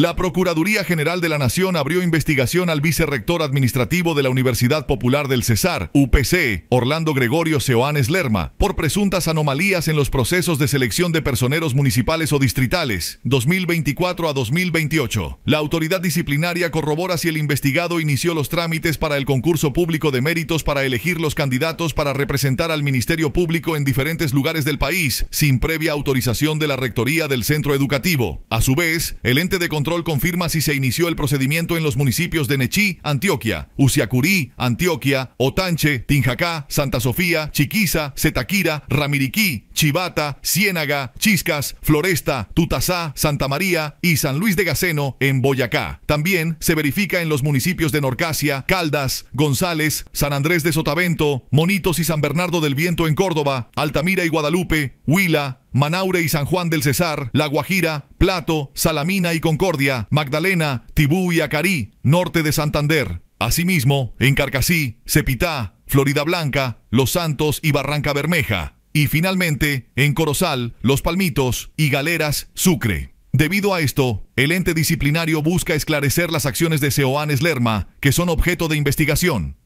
La Procuraduría General de la Nación abrió investigación al vicerrector administrativo de la Universidad Popular del Cesar, UPC, Orlando Gregorio Seoanes Lerma, por presuntas anomalías en los procesos de selección de personeros municipales o distritales, 2024 a 2028. La autoridad disciplinaria corrobora si el investigado inició los trámites para el concurso público de méritos para elegir los candidatos para representar al Ministerio Público en diferentes lugares del país, sin previa autorización de la Rectoría del Centro Educativo. A su vez, el ente de control Control confirma si se inició el procedimiento en los municipios de Nechí, Antioquia, Usiacurí, Antioquia, Otanche, Tinjacá, Santa Sofía, Chiquiza, Zetaquira, Ramiriquí, Chivata, Ciénaga, Chiscas, Floresta, Tutasá, Santa María y San Luis de Gaceno en Boyacá. También se verifica en los municipios de Norcasia, Caldas, González, San Andrés de Sotavento, Monitos y San Bernardo del Viento en Córdoba, Altamira y Guadalupe, Huila, Manaure y San Juan del Cesar, La Guajira, Plato, Salamina y Concordia, Magdalena, Tibú y Acarí, norte de Santander. Asimismo, en Carcasí, Cepitá, Florida Blanca, Los Santos y Barranca Bermeja. Y finalmente, en Corozal, Los Palmitos y Galeras, Sucre. Debido a esto, el ente disciplinario busca esclarecer las acciones de Seoanes Lerma, que son objeto de investigación.